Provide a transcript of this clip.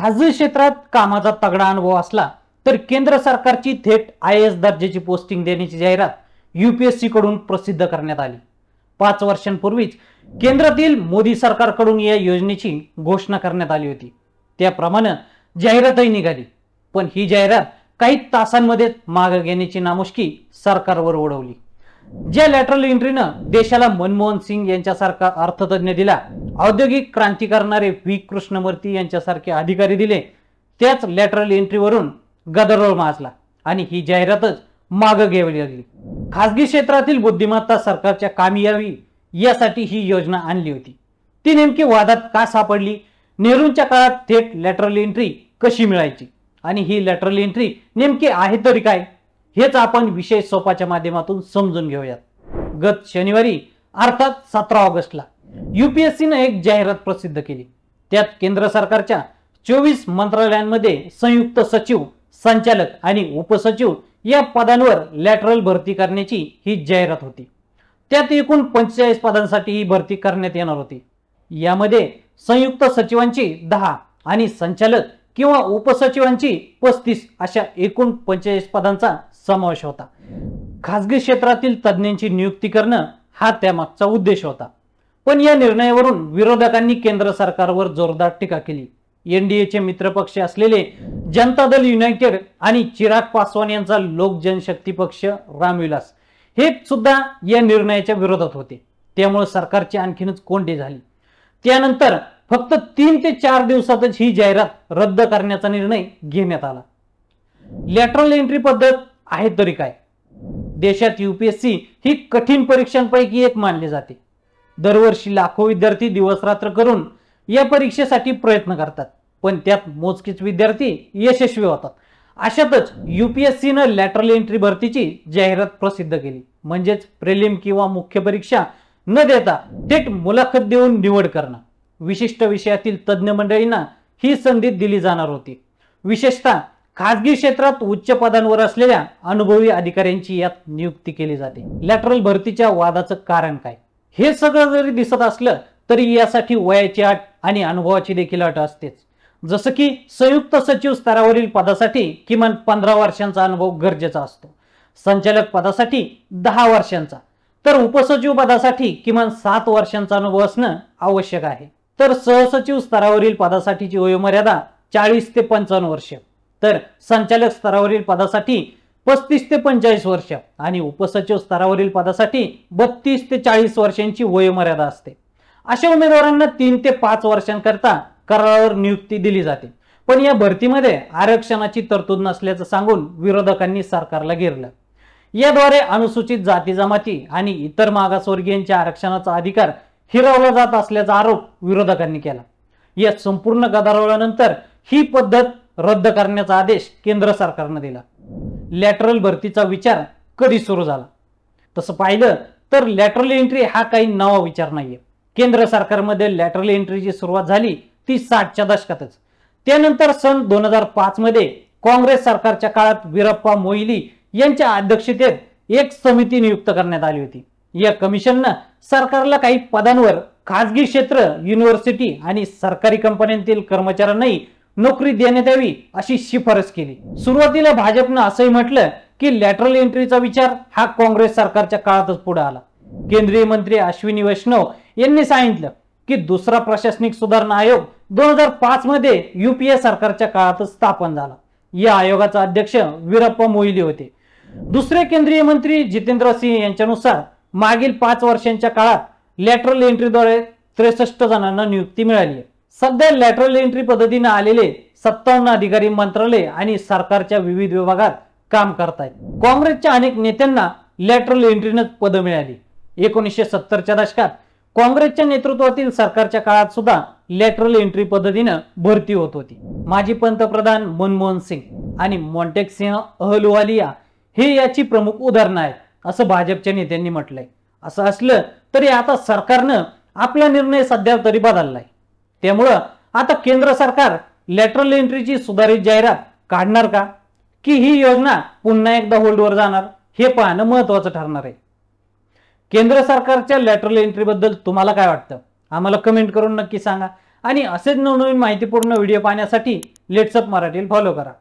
खाजगी क्षेत्रात कामाचा तगडा अनुभव असला तर केंद्र सरकारची थेट आय एस दर्जाची पोस्टिंग देण्याची जाहिरात युपीएससी कडून प्रसिद्ध करण्यात आली पाच वर्षांपूर्वीच केंद्रातील मोदी सरकारकडून या योजनेची घोषणा करण्यात आली होती त्याप्रमाणे जाहिरातही निघाली पण ही जाहिरात काही तासांमध्येच मागे घेण्याची नामुष्की सरकारवर ओढवली ज्या लॅटरल एंट्रीनं देशाला मनमोहन सिंग यांच्यासारखा अर्थतज्ञ दिला औद्योगिक क्रांती करणारे व्ही कृष्णमूर्ती यांच्यासारखे अधिकारी दिले त्याच लॅटरल एंट्रीवरून गदरोळ माजला आणि ही जाहिरातच मागं घ्यावी लागली खासगी क्षेत्रातील बुद्धिमत्ता सरकारच्या कामी यावी यासाठी ही योजना आणली होती ती नेमकी वादात का सापडली नेहरूंच्या काळात थेट लॅटरल एंट्री कशी मिळायची आणि ही लॅटरल एंट्री नेमकी आहे तरी काय हेच आपण विषय सोपाच्या माध्यमातून समजून घेऊयात गत शनिवारी अर्थात सतरा ऑगस्टला युपीएससीनं एक जाहिरात प्रसिद्ध केली त्यात केंद्र सरकारच्या चोवीस मंत्रालयांमध्ये संयुक्त सचिव संचालक आणि उपसचिव या पदांवर लॅटरल भरती करण्याची ही जाहिरात होती त्यात एकूण पंचेचाळीस पदांसाठी ही भरती करण्यात येणार होती यामध्ये संयुक्त सचिवांची दहा आणि संचालक किंवा उपसचिवांची पस्तीस अशा एकूण पंचेचाळीस पदांचा समावेश होता खासगी क्षेत्रातील तज्ज्ञांची नियुक्ती करणं हा त्यामागचा उद्देश होता पण या निर्णयावरून विरोधकांनी केंद्र सरकारवर जोरदार टीका केली मित्र मित्रपक्ष असलेले जनता दल युनायटेड आणि चिराग पासवान यांचा लोक जनशक्ती पक्ष रामविलास हे सुद्धा या निर्णयाच्या विरोधात होते त्यामुळे सरकारची आणखीनच कोंडी झाली त्यानंतर फक्त तीन ते चार दिवसातच ही जाहिरात रद्द करण्याचा निर्णय घेण्यात आला लॅटरल एंट्री पद्धत आहे तरी काय देशात युपीएससी ही कठीण परीक्षांपैकी एक मानली जाते दरवर्षी लाखो विद्यार्थी दिवसरात्र करून या परीक्षेसाठी प्रयत्न करतात पण त्यात मोजकीच विद्यार्थी यशस्वी होतात अशातच युपीएससीनं लॅटरल एंट्री भरतीची जाहिरात प्रसिद्ध केली म्हणजेच प्रेलिम किंवा मुख्य परीक्षा न देता थेट मुलाखत देऊन निवड करणं विशिष्ट विषयातील तज्ज्ञ मंडळींना ही संधी दिली जाणार होती विशेषतः खाजगी क्षेत्रात उच्च पदांवर असलेल्या अनुभवी अधिकाऱ्यांची यात नियुक्ती केली जाते लॅटरल भरतीच्या वादाचं कारण काय हे सगळं जरी दिसत असलं तरी यासाठी वयाची अट आणि अनुभवाची देखील अट असतेच जसं की संयुक्त सचिव स्तरावरील पदासाठी किमान पंधरा वर्षांचा अनुभव गरजेचा असतो संचालक पदासाठी दहा वर्षांचा तर उपसचिव पदासाठी किमान सात वर्षांचा अनुभव असणं आवश्यक आहे तर सहसचिव स्तरावरील पदासाठीची वयोमर्यादा चाळीस ते पंचावन्न वर्ष तर संचालक स्तरावरील पदासाठी पस्तीस ते पंचाळीस वर्ष आणि उपसचिव स्तरावरील पदासाठी बत्तीस ते चाळीस वर्षांची वयोमर्यादा असते अशा उमेदवारांना तीन ते पाच वर्षांकरता करारावर नियुक्ती दिली जाते पण या भरतीमध्ये आरक्षणाची तरतूद नसल्याचं सांगून विरोधकांनी सरकारला घेरलं याद्वारे अनुसूचित जाती जमाती आणि इतर मागासवर्गीयांच्या आरक्षणाचा अधिकार हिरावला जात असल्याचा आरोप विरोधकांनी केला या संपूर्ण गदारोळानंतर ही पद्धत रद्द करण्याचा आदेश केंद्र सरकारनं दिला लॅटरल भरतीचा विचार कधी सुरू झाला तसं पाहिलं तर लॅटरल एंट्री हा काही नवा विचार नाहीये केंद्र सरकारमध्ये लॅटरल एंट्रीची सुरुवात झाली ती साठच्या दशकातच त्यानंतर सन दोन हजार पाच मध्ये काँग्रेस सरकारच्या काळात वीरप्पा मोहिली यांच्या अध्यक्षतेत एक समिती नियुक्त करण्यात आली होती या कमिशननं सरकारला काही पदांवर खासगी क्षेत्र युनिव्हर्सिटी आणि सरकारी कंपन्यांतील कर्मचाऱ्यांनाही नोकरी देण्यात यावी अशी शिफारस केली सुरुवातीला भाजपनं असंही म्हटलं की लॅटरल एंट्रीचा विचार हा काँग्रेस सरकारच्या काळातच पुढे आला केंद्रीय मंत्री अश्विनी वैष्णव यांनी सांगितलं की दुसरा प्रशासनिक सुधारणा आयोग दोन हजार पाच मध्ये युपीए सरकारच्या काळातच स्थापन झाला या आयोगाचा अध्यक्ष वीरप्पा मोहिले होते दुसरे केंद्रीय मंत्री जितेंद्र सिंह यांच्यानुसार मागील पाच वर्षांच्या काळात लॅटरल एंट्रीद्वारे त्रेसष्ट जणांना नियुक्ती मिळाली आहे सध्या लॅटरल एंट्री पद्धतीने आलेले सत्तावन्न अधिकारी मंत्रालय आणि सरकारच्या विविध विभागात काम आहेत काँग्रेसच्या अनेक नेत्यांना लॅटरल एंट्रीनं पद मिळाली एकोणीसशे सत्तरच्या दशकात काँग्रेसच्या नेतृत्वातील सरकारच्या काळात सुद्धा लॅटरल एंट्री पद्धतीनं भरती होत होती माजी पंतप्रधान मनमोहन सिंग आणि मॉन्टेक सिंह अहलुवालिया हे याची प्रमुख उदाहरणं आहेत असं भाजपच्या नेत्यांनी म्हटलंय असं असलं तरी आता सरकारनं आपला निर्णय सध्या तरी बदललाय त्यामुळं आता केंद्र सरकार लॅटरल एंट्रीची सुधारित जाहिरात काढणार का की ही योजना पुन्हा एकदा होल्डवर जाणार हे पाहणं महत्वाचं ठरणार आहे केंद्र सरकारच्या लॅटरल एंट्रीबद्दल तुम्हाला काय वाटतं आम्हाला कमेंट करून नक्की सांगा आणि असेच नवनवीन माहितीपूर्ण व्हिडिओ पाहण्यासाठी लेट्सअप मराठीला फॉलो करा